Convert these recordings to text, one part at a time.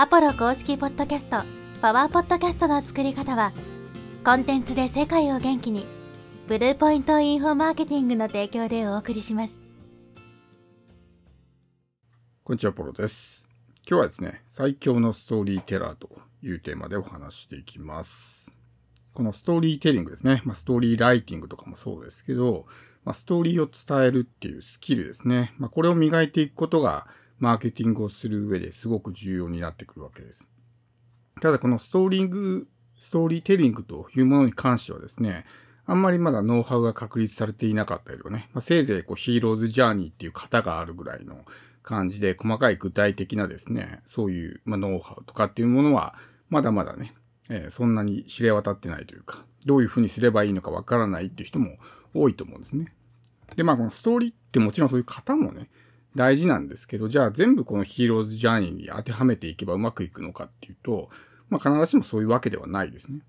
アポロ公式ポッドキャストパワーポッドキャストの作り方はコンテンツで世界を元気にブルーポイントインフォマーケティングの提供でお送りしますこんにちはポロです今日はですね最強のストーリーテラーというテーマでお話していきますこのストーリーテリングですね、まあ、ストーリーライティングとかもそうですけど、まあ、ストーリーを伝えるっていうスキルですね、まあ、これを磨いていくことがマーケティングをする上ですごく重要になってくるわけです。ただこのストーリング、ストーリーテリングというものに関してはですね、あんまりまだノウハウが確立されていなかったりとかね、まあ、せいぜいこうヒーローズジャーニーっていう型があるぐらいの感じで、細かい具体的なですね、そういう、まノウハウとかっていうものは、まだまだね、えー、そんなに知れ渡ってないというか、どういうふうにすればいいのかわからないっていう人も多いと思うんですね。で、まあこのストーリーってもちろんそういう型もね、大事なんですけど、じゃあ全部このヒーローズジャーニーに当てはめていけばうまくいくのかっていうと、まあ、必ずしもそういうわけではないですね。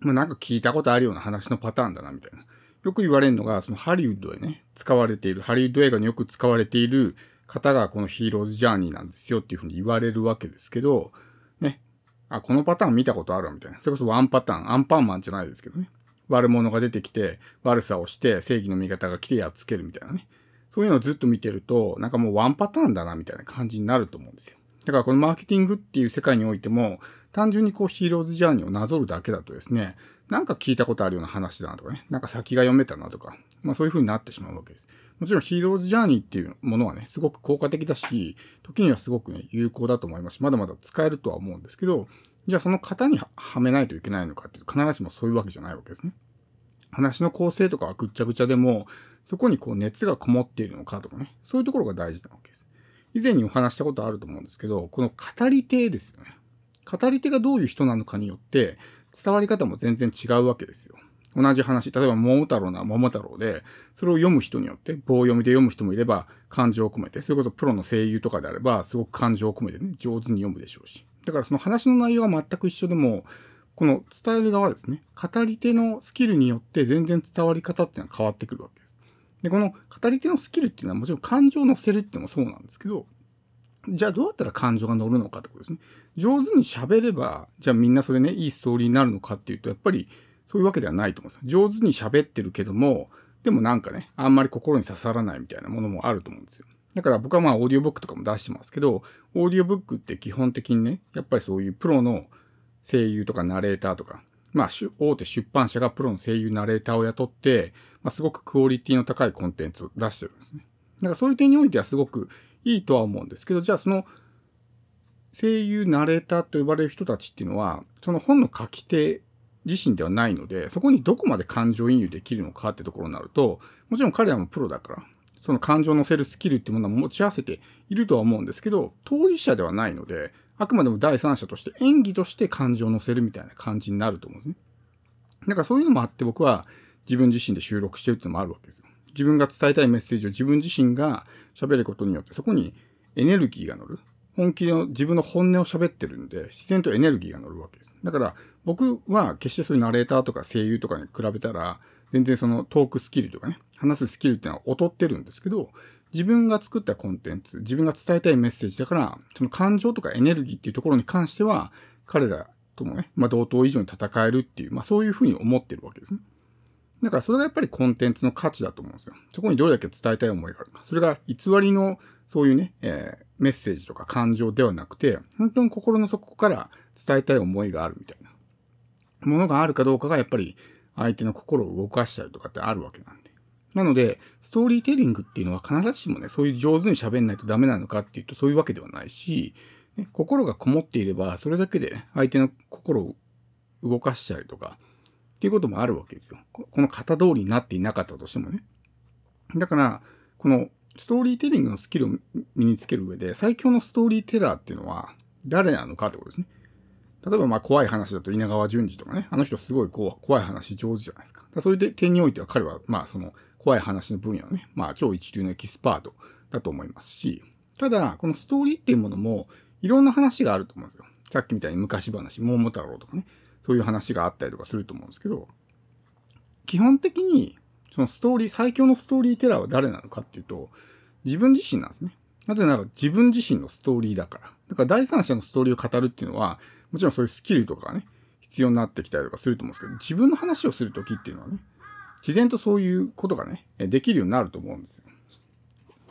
まあ、なんか聞いたことあるような話のパターンだなみたいな。よく言われるのが、そのハリウッドでね、使われている、ハリウッド映画によく使われている方がこのヒーローズジャーニーなんですよっていうふうに言われるわけですけど、ね、あ、このパターン見たことあるわみたいな。それこそワンパターン、アンパンマンじゃないですけどね。悪者が出てきて、悪さをして、正義の味方が来てやっつけるみたいなね。そういうのをずっと見てると、なんかもうワンパターンだなみたいな感じになると思うんですよ。だからこのマーケティングっていう世界においても、単純にこうヒーローズジャーニーをなぞるだけだとですね、なんか聞いたことあるような話だなとかね、なんか先が読めたなとか、まあそういうふうになってしまうわけです。もちろんヒーローズジャーニーっていうものはね、すごく効果的だし、時にはすごくね、有効だと思いますし、まだまだ使えるとは思うんですけど、じゃあその型にはめないといけないのかっていうと、必ずしもそういうわけじゃないわけですね。話の構成とかはぐっちゃぐちゃでも、そこにこう熱がこもっているのかとかね、そういうところが大事なわけです。以前にお話したことあると思うんですけど、この語り手ですよね。語り手がどういう人なのかによって、伝わり方も全然違うわけですよ。同じ話、例えば桃太郎な桃太郎で、それを読む人によって、棒読みで読む人もいれば、感情を込めて、それこそプロの声優とかであれば、すごく感情を込めてね、上手に読むでしょうし。だからその話の内容は全く一緒でも、この伝える側ですね、語り手のスキルによって全然伝わり方っていうのは変わってくるわけです。で、この語り手のスキルっていうのはもちろん感情を乗せるっていうのもそうなんですけど、じゃあどうやったら感情が乗るのかってことですね。上手に喋れば、じゃあみんなそれね、いいストーリーになるのかっていうと、やっぱりそういうわけではないと思うんです上手に喋ってるけども、でもなんかね、あんまり心に刺さらないみたいなものもあると思うんですよ。だから僕はまあオーディオブックとかも出してますけど、オーディオブックって基本的にね、やっぱりそういうプロの声優とかナレーターとか、まあ、大手出版社がプロの声優ナレーターを雇って、まあ、すごくクオリティの高いコンテンツを出してるんですね。だからそういう点においてはすごくいいとは思うんですけど、じゃあその声優ナレーターと呼ばれる人たちっていうのは、その本の書き手自身ではないので、そこにどこまで感情移入できるのかってところになると、もちろん彼らもプロだから、その感情を乗せるスキルっていうものは持ち合わせているとは思うんですけど、当事者ではないので、あくまでも第三者として演技として感情を乗せるみたいな感じになると思うんですね。だからそういうのもあって僕は自分自身で収録してるっていうのもあるわけですよ。自分が伝えたいメッセージを自分自身が喋ることによってそこにエネルギーが乗る。本気の自分の本音を喋ってるんで、自然とエネルギーが乗るわけです。だから僕は決してそういうナレーターとか声優とかに比べたら、全然そのトークスキルとかね、話すスキルっていうのは劣ってるんですけど、自分が作ったコンテンツ、自分が伝えたいメッセージだから、その感情とかエネルギーっていうところに関しては、彼らともね、まあ、同等以上に戦えるっていう、まあ、そういうふうに思ってるわけですね。だからそれがやっぱりコンテンツの価値だと思うんですよ。そこにどれだけ伝えたい思いがあるか。それが偽りのそういうね、えー、メッセージとか感情ではなくて、本当に心の底から伝えたい思いがあるみたいなものがあるかどうかがやっぱり相手の心を動かしたりとかってあるわけなんでなので、ストーリーテリングっていうのは必ずしもね、そういう上手に喋んないとダメなのかっていうとそういうわけではないし、ね、心がこもっていれば、それだけで相手の心を動かしたりとか、っていうこともあるわけですよ。この型通りになっていなかったとしてもね。だから、このストーリーテリングのスキルを身につける上で、最強のストーリーテラーっていうのは誰なのかってことですね。例えば、まあ、怖い話だと稲川淳二とかね、あの人すごいこう怖い話上手じゃないですか。かそういう点においては彼は、まあ、その、怖い話の分野のね、まあ、超一流のエキスパートだと思いますし、ただ、このストーリーっていうものも、いろんな話があると思うんですよ。さっきみたいに昔話、桃太郎とかね、そういう話があったりとかすると思うんですけど、基本的に、そのストーリー、最強のストーリーテラーは誰なのかっていうと、自分自身なんですね。なぜなら自分自身のストーリーだから。だから第三者のストーリーを語るっていうのは、もちろんそういうスキルとかね、必要になってきたりとかすると思うんですけど、自分の話をするときっていうのはね、自然とそういうことがね、できるようになると思うんですよ。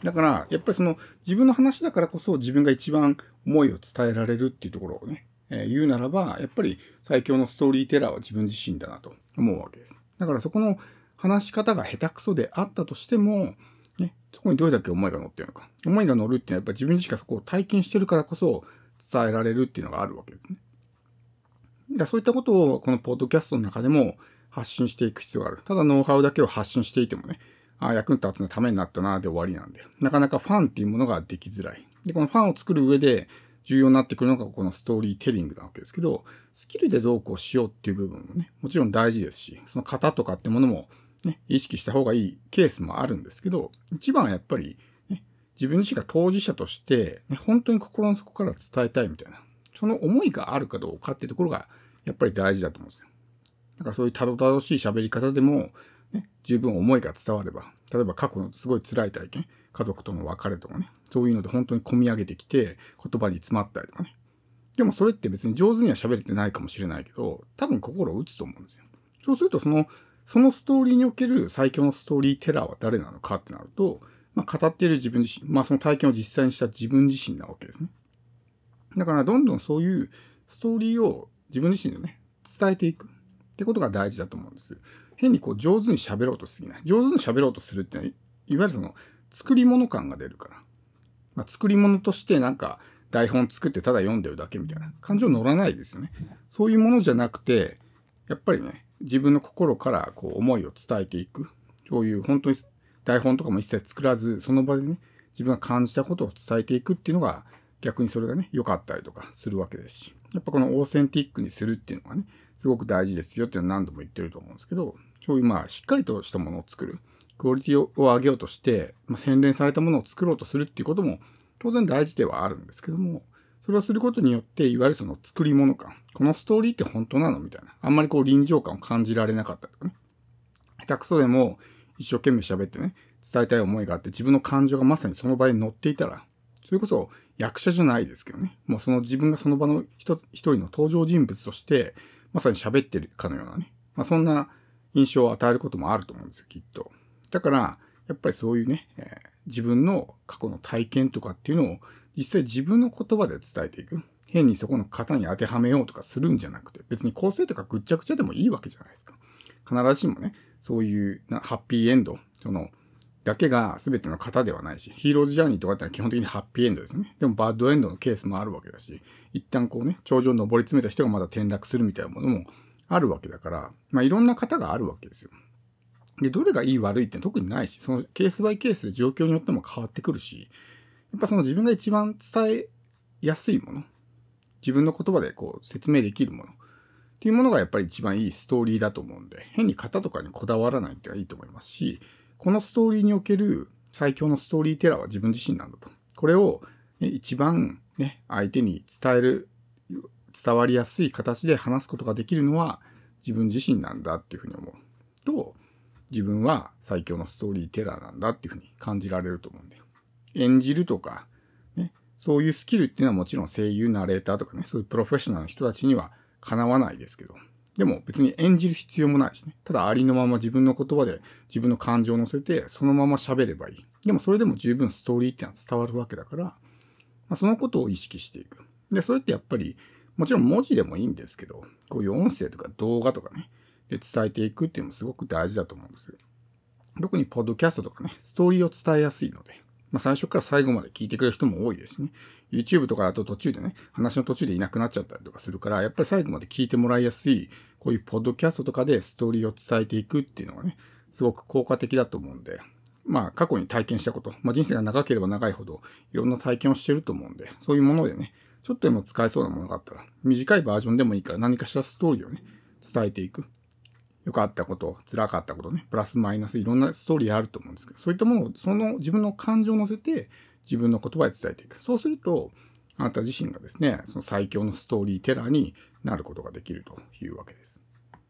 だから、やっぱりその自分の話だからこそ自分が一番思いを伝えられるっていうところをね、えー、言うならば、やっぱり最強のストーリーテラーは自分自身だなと思うわけです。だからそこの話し方が下手くそであったとしても、ね、そこにどれだけ思いが乗ってるのか。思いが乗るっていうのはやっぱ自分自身がそこを体験してるからこそ伝えられるっていうのがあるわけですね。だそういったことをこのポッドキャストの中でも発信していく必要がある。ただノウハウだけを発信していてもね、あ役に立つのためになったなで終わりなんで、なかなかファンっていうものができづらい。で、このファンを作る上で重要になってくるのがこのストーリーテリングなわけですけど、スキルでどうこうしようっていう部分もね、もちろん大事ですし、その型とかってものも、ね、意識した方がいいケースもあるんですけど、一番はやっぱり、ね、自分自身が当事者として、ね、本当に心の底から伝えたいみたいな、その思いがあるかどうかっていうところがやっぱり大事だと思うんですよ。だからそういうたどたどしい喋り方でも、ね、十分思いが伝われば、例えば過去のすごい辛い体験、家族との別れとかね、そういうので本当に込み上げてきて、言葉に詰まったりとかね。でもそれって別に上手には喋れてないかもしれないけど、多分心を打つと思うんですよ。そうするとその、そのストーリーにおける最強のストーリーテラーは誰なのかってなると、まあ、語っている自分自身、まあ、その体験を実際にした自分自身なわけですね。だからどんどんそういうストーリーを自分自身でね、伝えていく。ってことが大事だと思うんです。変にこう上手に喋ろうとしすぎない。上手に喋ろうとするっていうのは、いわゆるその作り物感が出るから。まあ、作り物としてなんか台本作ってただ読んでるだけみたいな感情乗らないですよね。そういうものじゃなくて、やっぱりね、自分の心からこう思いを伝えていく。そういう本当に台本とかも一切作らず、その場でね、自分が感じたことを伝えていくっていうのが、逆にそれがね、良かったりとかするわけですし、やっぱこのオーセンティックにするっていうのがね、すごく大事ですよっていうのは何度も言ってると思うんですけど、そういうまあしっかりとしたものを作る、クオリティを上げようとして、まあ、洗練されたものを作ろうとするっていうことも当然大事ではあるんですけども、それをすることによって、いわゆるその作り物感、このストーリーって本当なのみたいな、あんまりこう臨場感を感じられなかったとかね、下手くそでも一生懸命喋ってね、伝えたい思いがあって、自分の感情がまさにその場に乗っていたら、それこそ役者じゃないですけどね、もうその自分がその場の一人の登場人物として、まさに喋ってるかのようなね、まあ、そんな印象を与えることもあると思うんですよ、きっと。だから、やっぱりそういうね、えー、自分の過去の体験とかっていうのを実際自分の言葉で伝えていく。変にそこの型に当てはめようとかするんじゃなくて、別に構成とかぐっちゃぐちゃでもいいわけじゃないですか。必ずしもね、そういうなハッピーエンド、そのだけが全ての型ではないし、ヒーローズジャーニーとかってのは基本的にハッピーエンドですね。でもバッドエンドのケースもあるわけだし、一旦こうね、頂上に登り詰めた人がまだ転落するみたいなものもあるわけだから、まあ、いろんな型があるわけですよ。で、どれがいい悪いって特にないし、そのケースバイケースで状況によっても変わってくるし、やっぱその自分が一番伝えやすいもの、自分の言葉でこう説明できるものっていうものがやっぱり一番いいストーリーだと思うんで、変に型とかにこだわらないってのはいいと思いますし、このストーリーにおける最強のストーリーテラーは自分自身なんだと。これを、ね、一番、ね、相手に伝える、伝わりやすい形で話すことができるのは自分自身なんだっていうふうに思うと、自分は最強のストーリーテラーなんだっていうふうに感じられると思うんだよ。演じるとか、ね、そういうスキルっていうのはもちろん声優、ナレーターとかね、そういうプロフェッショナルな人たちにはかなわないですけど、でも別に演じる必要もないしね。ただありのまま自分の言葉で自分の感情を乗せてそのまま喋ればいい。でもそれでも十分ストーリーっていうのは伝わるわけだから、まあ、そのことを意識していく。で、それってやっぱりもちろん文字でもいいんですけど、こういう音声とか動画とかね、で伝えていくっていうのもすごく大事だと思うんですよ。特にポッドキャストとかね、ストーリーを伝えやすいので。まあ、最初から最後まで聞いてくれる人も多いですしね。YouTube とかだと途中でね、話の途中でいなくなっちゃったりとかするから、やっぱり最後まで聞いてもらいやすい、こういうポッドキャストとかでストーリーを伝えていくっていうのがね、すごく効果的だと思うんで、まあ過去に体験したこと、まあ、人生が長ければ長いほどいろんな体験をしてると思うんで、そういうものでね、ちょっとでも使えそうなものがあったら、短いバージョンでもいいから何かしらストーリーをね、伝えていく。良かったこと、辛かったことね、プラスマイナスいろんなストーリーあると思うんですけど、そういったものを、その自分の感情を乗せて、自分の言葉で伝えていく。そうすると、あなた自身がですね、その最強のストーリーテラーになることができるというわけです。